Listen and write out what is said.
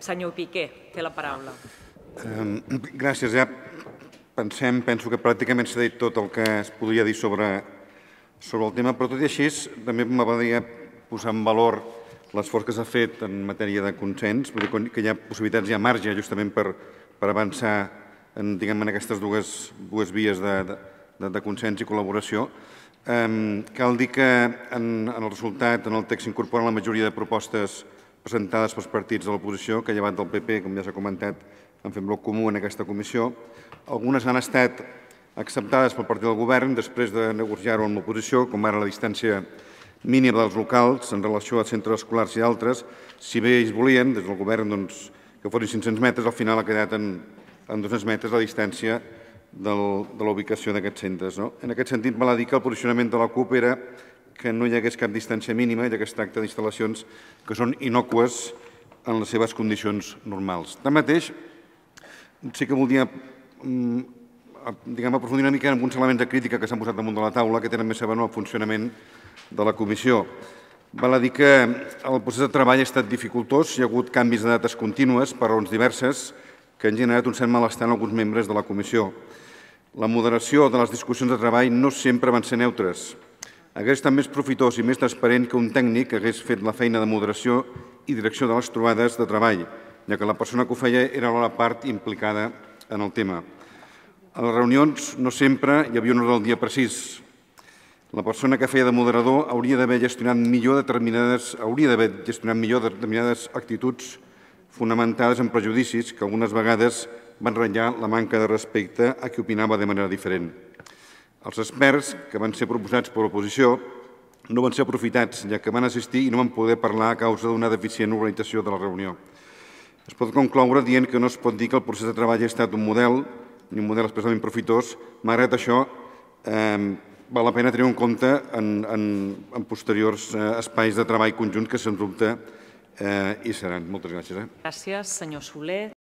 Senyor Piqué, té la paraula. gràcies. Ja pensem, penso que pràcticament s'ha dit tot el que es podia dir sobre, sobre el tema, però tot i així també m'agradaria posar en valor l'esforç que s'ha fet en matèria de consens, vull dir que hi ha possibilitats, hi ha marge justament per, per avançar en, diguem, aquestes dues, dues vies de, de, de consens i col·laboració. cal dir que en, en el resultat, en el text, s'incorporen la majoria de propostes presentades pels partits de l'oposició, que llevat del PP, com ja s'ha comentat, en fem bloc comú en aquesta comissió. Algunes han estat acceptades pel partit del govern després de negociar-ho amb l'oposició, com ara la distància mínima dels locals en relació a centres escolars i altres. Si bé ells volien, des del govern, doncs, que fossin 500 metres, al final ha quedat en, en 200 metres la distància del, de la ubicació d'aquests centres. No? En aquest sentit, val a dir que el posicionament de la CUP era que no hi hagués cap distància mínima, ja que es tracta d'instal·lacions que són inocues en les seves condicions normals. Tanmateix, sí que voldria mm, diguem, aprofundir una mica en alguns elements de crítica que s'han posat damunt de la taula que tenen més a veure amb el funcionament de la comissió. Val a dir que el procés de treball ha estat dificultós, hi ha hagut canvis de dates contínues per raons diverses que han generat un cert malestar en alguns membres de la comissió. La moderació de les discussions de treball no sempre van ser neutres hagués estat més profitós i més transparent que un tècnic que hagués fet la feina de moderació i direcció de les trobades de treball, ja que la persona que ho feia era la part implicada en el tema. A les reunions no sempre hi havia un ordre del dia precís. La persona que feia de moderador hauria d'haver gestionat millor determinades hauria d'haver gestionat millor determinades actituds fonamentades en prejudicis que algunes vegades van ratllar la manca de respecte a qui opinava de manera diferent. Els experts que van ser proposats per l'oposició no van ser aprofitats, ja que van assistir i no van poder parlar a causa d'una deficient organització de la reunió. Es pot concloure dient que no es pot dir que el procés de treball ha estat un model, ni un model especialment profitós. Malgrat això, eh, val la pena tenir en compte en, en, en posteriors eh, espais de treball conjunt que, sens dubte, eh, hi seran. Moltes gràcies. Eh? Gràcies, senyor Soler.